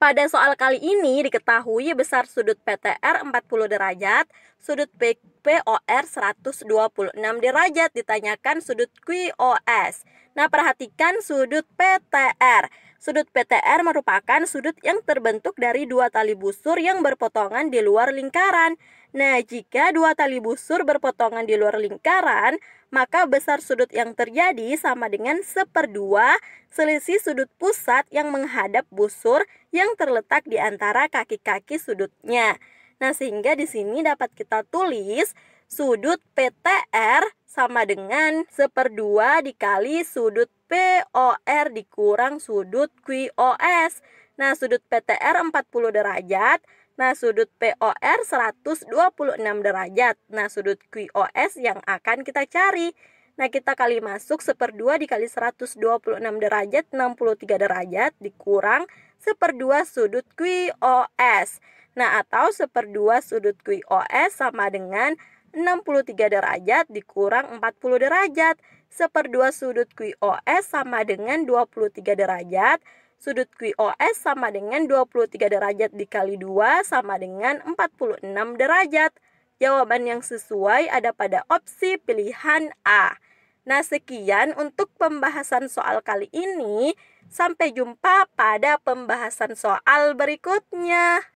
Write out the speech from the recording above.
Pada soal kali ini diketahui besar sudut PTR 40 derajat, sudut PQ POR 126 derajat ditanyakan sudut QoS. Nah, perhatikan sudut PTR. Sudut PTR merupakan sudut yang terbentuk dari dua tali busur yang berpotongan di luar lingkaran. Nah, jika dua tali busur berpotongan di luar lingkaran, maka besar sudut yang terjadi sama dengan seperdua selisih sudut pusat yang menghadap busur yang terletak di antara kaki-kaki sudutnya. Nah, sehingga di sini dapat kita tulis sudut PTR sama dengan seperdua dikali sudut POR dikurang sudut QOS. Nah, sudut PTR 40 derajat, nah sudut POR 126 derajat. Nah, sudut QOS yang akan kita cari. Nah, kita kali masuk seperdua dikali 126 derajat, 63 derajat, dikurang seperdua sudut QOS. Nah, atau seperdua sudut QoS sama dengan 63 derajat dikurang 40 derajat. Seperdua sudut QoS sama dengan 23 derajat. Sudut QoS sama dengan 23 derajat dikali 2 sama dengan 46 derajat. Jawaban yang sesuai ada pada opsi pilihan A. Nah, sekian untuk pembahasan soal kali ini. Sampai jumpa pada pembahasan soal berikutnya.